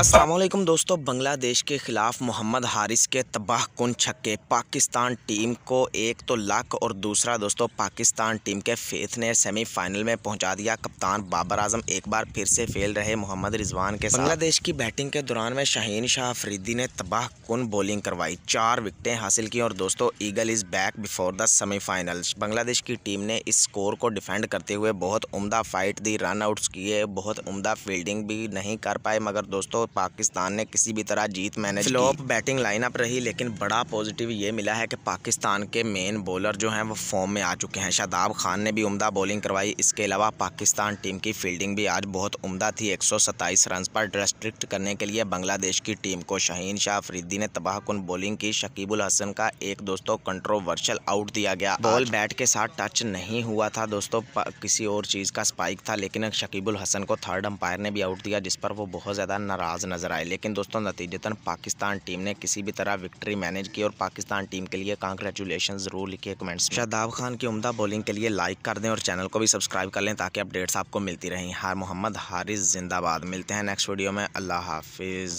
असलम दोस्तों बांग्लादेश के ख़िलाफ़ मोहम्मद हारिस के तबाह कन छक्के पाकिस्तान टीम को एक तो लक और दूसरा दोस्तों पाकिस्तान टीम के फेथ ने सेमीफाइनल में पहुंचा दिया कप्तान बाबर आजम एक बार फिर से फेल रहे मोहम्मद रिजवान के बांग्लादेश की बैटिंग के दौरान में शाहीन शाह अफरीदी ने तबाह कन बॉलिंग करवाई चार विकटें हासिल की और दोस्तों eagle is back before the semifinal Bangladesh की टीम ने इस स्कोर को डिफेंड करते हुए बहुत उमदा फाइट दी रन आउट्स किए बहुत उमदा फील्डिंग भी नहीं कर पाए मगर दोस्तों पाकिस्तान ने किसी भी तरह जीत मैनेज फ्लॉप बैटिंग लाइनअप रही लेकिन बड़ा पॉजिटिव ये मिला है कि पाकिस्तान के मेन बॉलर जो हैं वो फॉर्म में आ चुके हैं शादाब खान ने भी उमदा बॉलिंग करवाई इसके अलावा पाकिस्तान टीम की फील्डिंग भी आज बहुत उमदा थी एक रन पर रेस्ट्रिक्ट करने के लिए बांग्लादेश की टीम को शहीन शाह अफरीदी ने तबाहकुन बॉलिंग की शकीबुल हसन का एक दोस्तों कंट्रोवर्शियल आउट दिया गया बॉल बैट के साथ टच नहीं हुआ था दोस्तों किसी और चीज़ का स्पाइक था लेकिन शकीबुल हसन को थर्ड अंपायर ने भी आउट दिया जिस पर वो बहुत ज़्यादा नाराज़ नाराज नजर आए लेकिन दोस्तों नतीजतन पाकिस्तान टीम ने किसी भी तरह विक्ट्री मैनेज की और पाकिस्तान टीम के लिए कॉन्ग्रेचुलेशन जरूर लिखे कमेंट्स शादाब खान की उमदा बॉलिंग के लिए लाइक कर दें और चैनल को भी सब्सक्राइब कर लें ताकि अपडेट्स आपको मिलती रहें हार मोहम्मद हारिस जिंदाबाद मिलते हैं नेक्स्ट वीडियो में अल्लाह हाफिज़